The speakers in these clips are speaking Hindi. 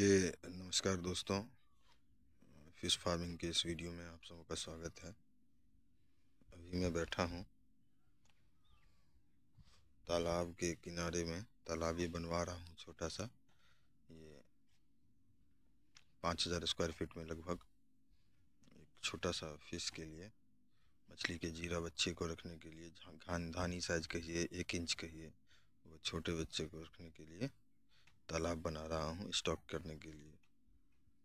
ये नमस्कार दोस्तों फिश फार्मिंग के इस वीडियो में आप सबका स्वागत है अभी मैं बैठा हूँ तालाब के किनारे में तालाब ये बनवा रहा हूँ छोटा सा ये पाँच हज़ार स्क्वायर फीट में लगभग एक छोटा सा फिश के लिए मछली के जीरा बच्चे को रखने के लिए धान धानी साइज कहिए एक इंच कहिए वो छोटे बच्चे को रखने के लिए तालाब बना रहा हूँ स्टॉक करने के लिए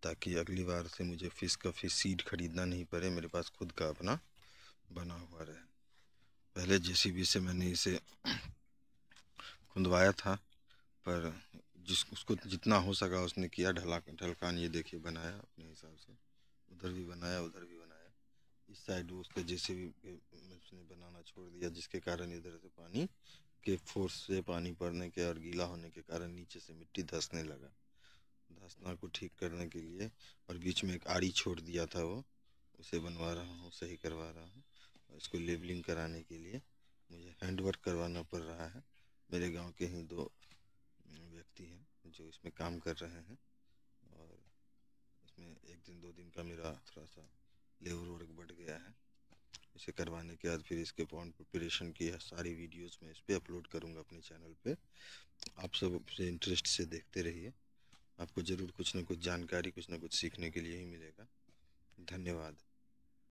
ताकि अगली बार से मुझे फ़िश का फिश सीड खरीदना नहीं पड़े मेरे पास खुद का अपना बना हुआ रहे पहले जेसीबी से मैंने इसे खुदवाया था पर जिस उसको जितना हो सका उसने किया ढला ढलकान ये देखिए बनाया अपने हिसाब से उधर भी बनाया उधर भी बनाया इस साइड उसके जैसे भी उसने बनाना छोड़ दिया जिसके कारण इधर से पानी के फोर्स से पानी पड़ने के और गीला होने के कारण नीचे से मिट्टी धंसने लगा धंसना को ठीक करने के लिए और बीच में एक आड़ी छोड़ दिया था वो उसे बनवा रहा हूँ सही करवा रहा हूँ इसको लेबलिंग कराने के लिए मुझे हैंड वर्क करवाना पड़ रहा है मेरे गांव के ही दो व्यक्ति हैं जो इसमें काम कर रहे हैं और इसमें एक दिन दो दिन का मेरा थोड़ा सा लेबर से करवाने के बाद फिर इसके बॉन्ड प्रिपरेशन की है सारी वीडियोस मैं इस पर अपलोड करूँगा अपने चैनल पे आप सब अपने इंटरेस्ट से देखते रहिए आपको ज़रूर कुछ ना कुछ जानकारी कुछ ना कुछ सीखने के लिए ही मिलेगा धन्यवाद